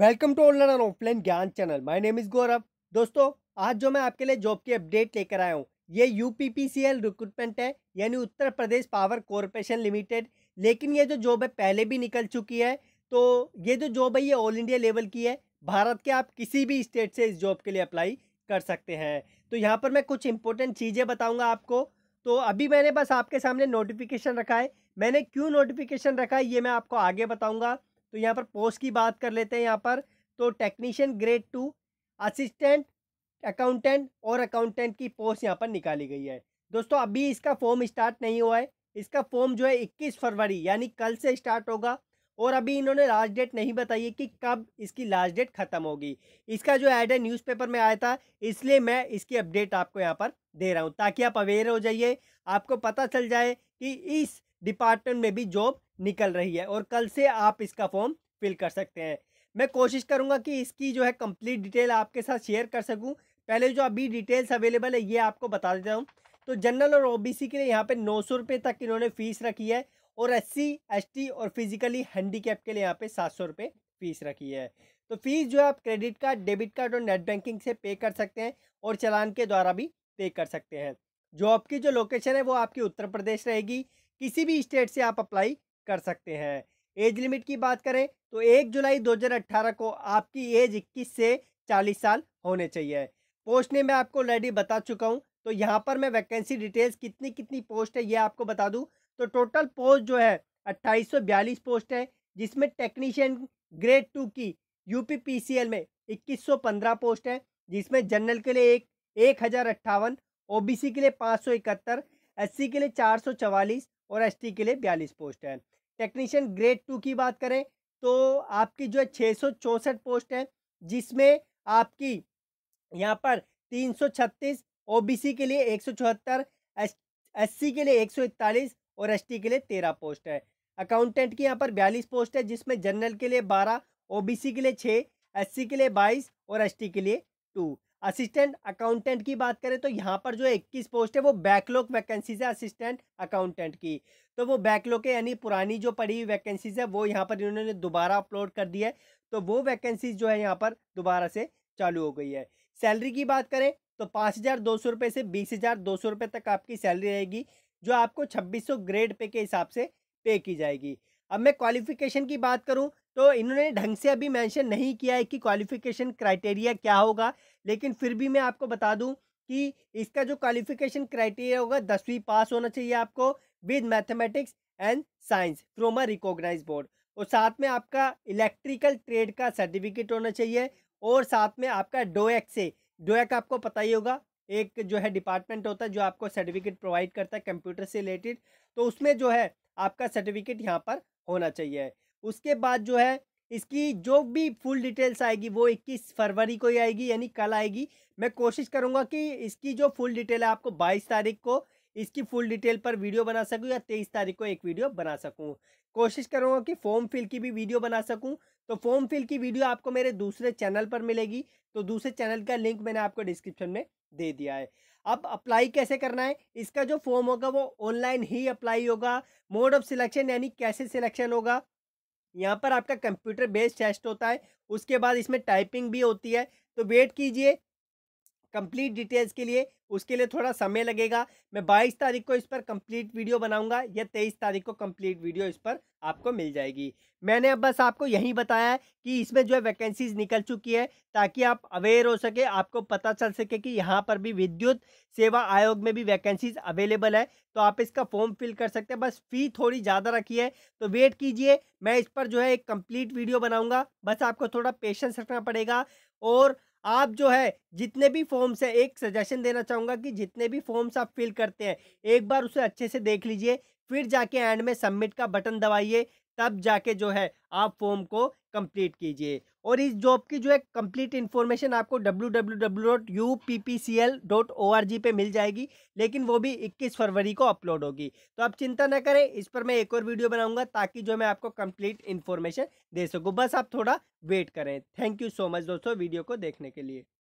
welcome to online and offline ज्ञान channel my name is Gaurav दोस्तों आज जो मैं आपके लिए जॉब की अपडेट लेकर आया हूँ ये यू रिक्रूटमेंट है यानी Uttar Pradesh power corporation limited लेकिन ये जो जॉब है पहले भी निकल चुकी है तो ये जो जॉब है ये ऑल इंडिया लेवल की है भारत के आप किसी भी स्टेट से इस जॉब के लिए अप्लाई कर सकते हैं तो यहाँ पर मैं कुछ इंपॉर्टेंट चीज़ें बताऊँगा आपको तो अभी मैंने बस आपके सामने नोटिफिकेशन रखा है मैंने क्यों नोटिफिकेशन रखा है ये मैं आपको आगे बताऊँगा तो यहाँ पर पोस्ट की बात कर लेते हैं यहाँ पर तो technician grade two assistant accountant और अकाउंटेंट की पोस्ट यहाँ पर निकाली गई है दोस्तों अभी इसका फॉर्म स्टार्ट नहीं हुआ है इसका फॉर्म जो है इक्कीस फरवरी यानी कल से स्टार्ट होगा और अभी इन्होंने लास्ट डेट नहीं बताई है कि कब इसकी लास्ट डेट ख़त्म होगी इसका जो ऐड है न्यूज़पेपर में आया था इसलिए मैं इसकी अपडेट आपको यहाँ पर दे रहा हूँ ताकि आप अवेयर हो जाइए आपको पता चल जाए कि इस डिपार्टमेंट में भी जॉब निकल रही है और कल से आप इसका फॉर्म फिल कर सकते हैं मैं कोशिश करूँगा कि इसकी जो है कंप्लीट डिटेल आपके साथ शेयर कर सकूँ पहले जो अभी डिटेल्स अवेलेबल है ये आपको बता देता हूँ तो जनरल और ओबीसी के लिए यहाँ पे नौ सौ रुपये तक इन्होंने फ़ीस रखी है और एससी एसटी और फिजिकली हैंडीकैप के लिए यहाँ पे सात सौ रुपये फ़ीस रखी है तो फीस जो है आप क्रेडिट कार्ड डेबिट कार्ड और नेट बैंकिंग से पे कर सकते हैं और चलान के द्वारा भी पे कर सकते हैं जॉब की जो लोकेशन है वो आपकी उत्तर प्रदेश रहेगी किसी भी स्टेट से आप अप्लाई कर सकते हैं एज लिमिट की बात करें तो एक जुलाई 2018 को आपकी एज इक्कीस से चालीस साल होने चाहिए पोस्ट ने मैं आपको ऑलरेडी बता चुका हूँ तो यहाँ पर मैं वैकेंसी डिटेल्स कितनी कितनी पोस्ट है ये आपको बता दूँ तो टोटल पोस्ट जो है अट्ठाईस पोस्ट है जिसमें टेक्नीशियन ग्रेड टू की यू पी में 2115 पोस्ट है जिसमें जनरल के लिए एक एक हज़ार अट्ठावन ओ के लिए पाँच सौ इकहत्तर एस के लिए चार सौ चवालीस और एसटी के लिए बयालीस पोस्ट है टेक्नीशियन ग्रेड टू की बात करें तो आपकी जो है छः सौ पोस्ट है जिसमें आपकी यहाँ पर तीन सौ छत्तीस ओ बी सी के लिए एक सौ चौहत्तर एस सी के लिए एक सौ इकतालीस और टी के लिए तेरह पोस्ट है अकाउंटेंट की यहाँ पर बयालीस पोस्ट है जिसमें जनरल के लिए बारह सी के लिए छः सी के लिए बाईस और टी के लिए टू असिस्टेंट अकाउंटेंट की बात करें तो यहाँ पर जो इक्कीस पोस्ट है वो बैकलॉग वैकेंसीज है असिस्टेंट अकाउंटेंट की तो वो बैकलॉग है यानी पुरानी जो पड़ी हुई वैकेंसीज है वो यहाँ पर इन्होंने दोबारा अपलोड कर दी है तो वो वैकेंसीज जो है यहाँ पर दोबारा से चालू हो गई है सैलरी की बात करें तो पाँच हज़ार दो सौ रुपये से बीस हज़ार दो सौ रुपये तक आपकी सैलरी रहेगी जो आपको छब्बीस सौ ग्रेड पे के हिसाब से पे की जाएगी अब मैं क्वालिफिकेशन की बात करूं तो इन्होंने ढंग से अभी मेंशन नहीं किया है कि क्वालिफिकेशन क्राइटेरिया क्या होगा लेकिन फिर भी मैं आपको बता दूं कि इसका जो क्वालिफिकेशन क्राइटेरिया होगा दसवीं पास होना चाहिए आपको with mathematics and science from a recognize board और साथ में आपका इलेक्ट्रिकल ट्रेड का सर्टिफिकेट होना चाहिए और साथ में आपका डोएक e से डोएक e आपको पता ही होगा एक जो है डिपार्टमेंट होता है जो आपको सर्टिफिकेट प्रोवाइड करता है कंप्यूटर से रिलेटेड तो उसमें जो है आपका सर्टिफिकेट यहाँ पर होना चाहिए उसके बाद जो है इसकी जो भी फुल डिटेल्स आएगी वो 21 फरवरी को ही आएगी यानी कल आएगी मैं कोशिश करूँगा कि इसकी जो फुल डिटेल है आपको 22 तारीख को इसकी फुल डिटेल पर वीडियो बना सकूं या तेईस तारीख को एक वीडियो बना सकूं कोशिश करूंगा कि फॉर्म फिल की भी वीडियो बना सकूं तो फॉर्म फिल की वीडियो आपको मेरे दूसरे चैनल पर मिलेगी तो दूसरे चैनल का लिंक मैंने आपको डिस्क्रिप्शन में दे दिया है अब अप्लाई कैसे करना है इसका जो फॉर्म होगा वो ऑनलाइन ही अप्लाई होगा मोड ऑफ सिलेक्शन यानी कैसे सिलेक्शन होगा यहाँ पर आपका कंप्यूटर बेस्ड टेस्ट होता है उसके बाद इसमें टाइपिंग भी होती है तो वेट कीजिए कंप्लीट डिटेल्स के लिए उसके लिए थोड़ा समय लगेगा मैं 22 तारीख को इस पर कंप्लीट वीडियो बनाऊंगा या 23 तारीख को कंप्लीट वीडियो इस पर आपको मिल जाएगी मैंने अब बस आपको यही बताया कि इसमें जो है वैकेंसीज निकल चुकी है ताकि आप अवेयर हो सके आपको पता चल सके कि यहाँ पर भी विद्युत सेवा आयोग में भी वैकेंसीज अवेलेबल है तो आप इसका फॉर्म फिल कर सकते हैं बस फ़ी थोड़ी ज़्यादा रखी है तो वेट कीजिए मैं इस पर जो है एक कम्प्लीट वीडियो बनाऊँगा बस आपको थोड़ा पेशेंस रखना पड़ेगा और आप जो है जितने भी फॉर्म्स है एक सजेशन देना चाहूँगा कि जितने भी फॉर्म्स आप फिल करते हैं एक बार उसे अच्छे से देख लीजिए फिर जाके एंड में सबमिट का बटन दबाइए तब जाके जो है आप फॉर्म को कंप्लीट कीजिए और इस जॉब की जो है कंप्लीट इन्फॉर्मेशन आपको www.uppcl.org पे मिल जाएगी लेकिन वो भी 21 फरवरी को अपलोड होगी तो आप चिंता ना करें इस पर मैं एक और वीडियो बनाऊंगा ताकि जो मैं आपको कंप्लीट इन्फॉर्मेशन दे सकूँ बस आप थोड़ा वेट करें थैंक यू सो मच दोस्तों वीडियो को देखने के लिए